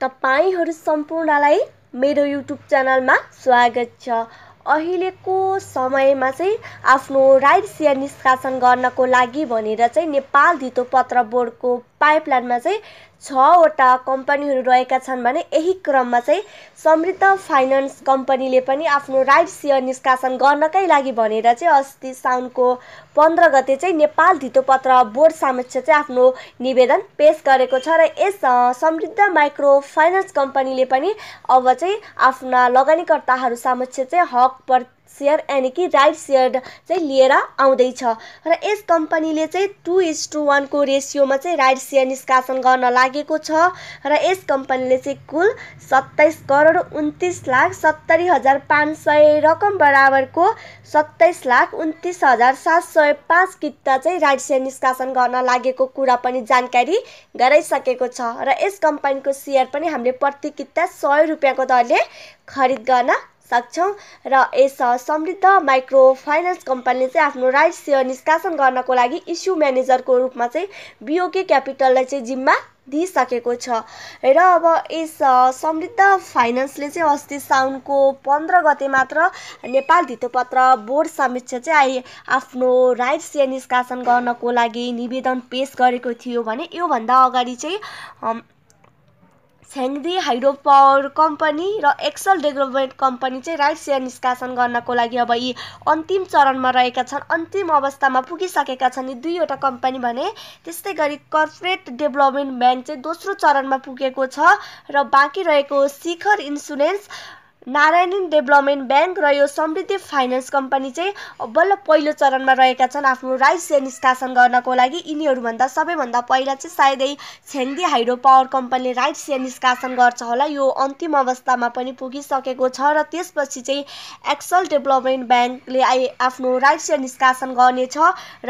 तपाईँहरू सम्पूर्णलाई मेरो युट्युब च्यानलमा स्वागत छ अहिलेको समयमा चाहिँ आफ्नो राइड सेयर निष्कासन गर्नको लागि भनेर चाहिँ नेपाल धितो पत्र बोर्डको पाइपलाइनमा चाहिँ छवटा कम्पनीहरू रहेका छन् भने यही क्रममा चाहिँ समृद्ध फाइनेन्स कम्पनीले पनि आफ्नो राइट सेयर निष्कासन गर्नकै लागि भनेर चाहिँ अस्ति साउनको पन्ध्र गते चाहिँ नेपाल धितोपत्र बोर्ड समक्ष चाहिँ आफ्नो निवेदन पेस गरेको छ र यस समृद्ध माइक्रो फाइनेन्स कम्पनीले पनि अब चाहिँ आफ्ना लगानीकर्ताहरू समक्ष चाहिँ हक सेयर यानि कि राइट सेयर चाहिँ लिएर आउँदैछ र यस कम्पनीले चाहिँ टु इज टू वानको रेसियोमा चाहिँ राइट सेयर निष्कासन गर्न लागेको छ र यस कम्पनीले चाहिँ कुल सत्ताइस करोड उन्तिस लाख सत्तरी हजार पाँच सय रकम बराबरको सत्ताइस लाख उन्तिस हजार सात सय पाँच किता चाहिँ राइट सेयर निष्कासन गर्न लागेको कुरा पनि जानकारी गराइसकेको छ र यस कम्पनीको सेयर पनि हामीले प्रति किता सय रुपियाँको दरले खरिद गर्न सक्छौँ र यस समृद्ध माइक्रो फाइनेन्स कम्पनीले चाहिँ आफ्नो राइट सेयर निष्कासन गर्नको लागि इस्यु म्यानेजरको रूपमा चाहिँ बिओके क्यापिटललाई चाहिँ जिम्मा दिइसकेको छ र अब यस समृद्ध फाइनेन्सले चाहिँ अस्ति साउनको पन्ध्र गते मात्र नेपाल धितोपत्र बोर्ड समक्ष चाहिँ आइ आफ्नो राइट सेयर निष्कासन गर्नको लागि निवेदन पेस गरेको थियो भने योभन्दा अगाडि चाहिँ छ्याङदी हाइड्रो पावर कम्पनी र एक्सल डेभलपमेन्ट कम्पनी चाहिँ राइट सेयर निष्कासन गर्नको लागि अब यी अन्तिम चरणमा रहेका छन् अन्तिम अवस्थामा पुगिसकेका छन् यी दुईवटा कम्पनी भने त्यस्तै गरी कर्पोरेट डेभलपमेन्ट ब्याङ्क चाहिँ दोस्रो चरणमा पुगेको छ र बाँकी रहेको Shikhar insurance Narayan development bank र यो समृद्धि फाइनेन्स कम्पनी चाहिँ बल्ल पहिलो चरणमा रहेका छन् आफ्नो राइस निष्कासन गर्नको लागि यिनीहरूभन्दा सबैभन्दा पहिला चाहिँ सायदै छेन्दी हाइड्रो पावर कम्पनीले राइट सेयर निष्कासन गर्छ होला यो अन्तिम अवस्थामा पनि पुगिसकेको छ र त्यसपछि चाहिँ एक्सल डेभलपमेन्ट ब्याङ्कले आइ आफ्नो राइट सेयर निष्कासन गर्नेछ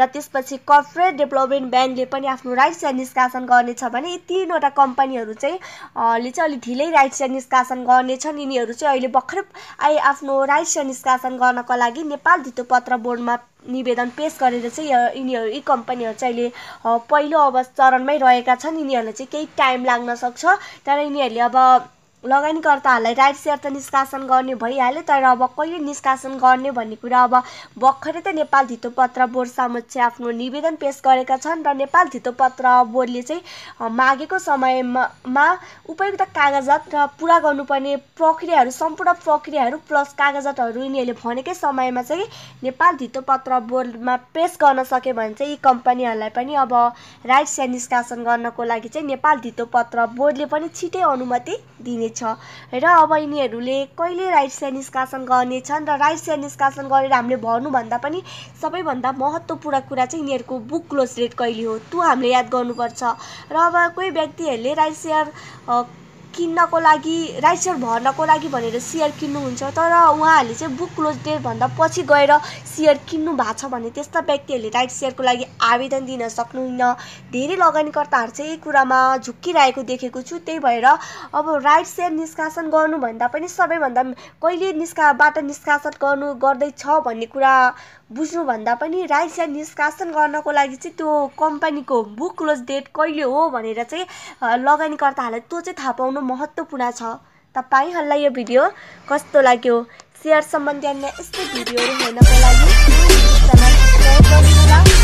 र त्यसपछि कर्पोरेट डेभलपमेन्ट ब्याङ्कले पनि आफ्नो राइट सेयर निष्कासन गर्नेछ भने यी तिनवटा कम्पनीहरू चाहिँ ले चाहिँ अलिक ढिलै राइट सेयर निष्कासन गर्नेछन् यिनीहरू चाहिँ अहिले उनले भर्खर आई आफ्नो राजस्व निष्कासन गर्नको लागि नेपाल धितोपत्र बोर्डमा निवेदन पेस गरेर चाहिँ यिनीहरू यी कम्पनीहरू चाहिँ अहिले पहिलो अब चरणमै रहेका छन् यिनीहरूलाई चाहिँ केही टाइम लाग्न सक्छ तर यिनीहरूले अब लगानीकर्ताहरूलाई राइट सेयर त निष्कासन गर्ने भइहाल्यो तर अब कहिले निष्कासन गर्ने भन्ने कुरा अब भर्खरै त नेपाल धितोपत्र बोर्ड समक्ष आफ्नो निवेदन पेस गरेका छन् र नेपाल धितोपत्र बोर्डले चाहिँ मागेको समयमा उपयुक्त कागजात र पुरा गर्नुपर्ने प्रक्रियाहरू सम्पूर्ण प्रक्रियाहरू प्लस कागजातहरू यिनीहरूले भनेकै समयमा चाहिँ नेपाल धितोपत्र बोर्डमा पेस गर्न सक्यो भने चाहिँ यी कम्पनीहरूलाई पनि अब राइट सेयर निष्कासन गर्नको लागि चाहिँ नेपाल धितोपत्र बोर्डले पनि छिटै अनुमति दिनेछ छ र अब यिनीहरूले कहिले राइट सेयर निष्कासन गर्नेछन् र राइट सेयर निष्कासन गरेर हामीले भन्नुभन्दा पनि सबैभन्दा महत्त्वपूर्ण कुरा चाहिँ यिनीहरूको बुक क्लोज रेट कहिले हो त्यो हामीले याद गर्नुपर्छ र अब कोही व्यक्तिहरूले राइट सेयर किन्नको लागि राइट सेयर भर्नको लागि भनेर सेयर किन्नुहुन्छ तर उहाँहरूले चाहिँ बुक क्लोज डेटभन्दा पछि गएर सेयर किन्नु भएको छ भने त्यस्ता व्यक्तिहरूले राइट सेयरको लागि आवेदन दिन सक्नुहुन्न धेरै लगानीकर्ताहरू चाहिँ यही कुरामा झुक्किरहेको देखेको छु त्यही भएर अब राइट सेयर निष्कासन गर्नुभन्दा पनि सबैभन्दा कहिले निष्का बाटो निष्कासन गर्नु गर्दैछ भन्ने कुरा बुझ्नुभन्दा पनि राइट या निष्कासन गर्नको लागि चाहिँ त्यो कम्पनीको बुक क्लोज डेट कहिले हो भनेर चाहिँ लगानीकर्ताहरूलाई त्यो चाहिँ थाहा पाउनु महत्त्वपूर्ण छ तपाईँहरूलाई यो भिडियो कस्तो लाग्यो सेयर सम्बन्धी अन्य यस्तै भिडियोहरू हेर्नको लागि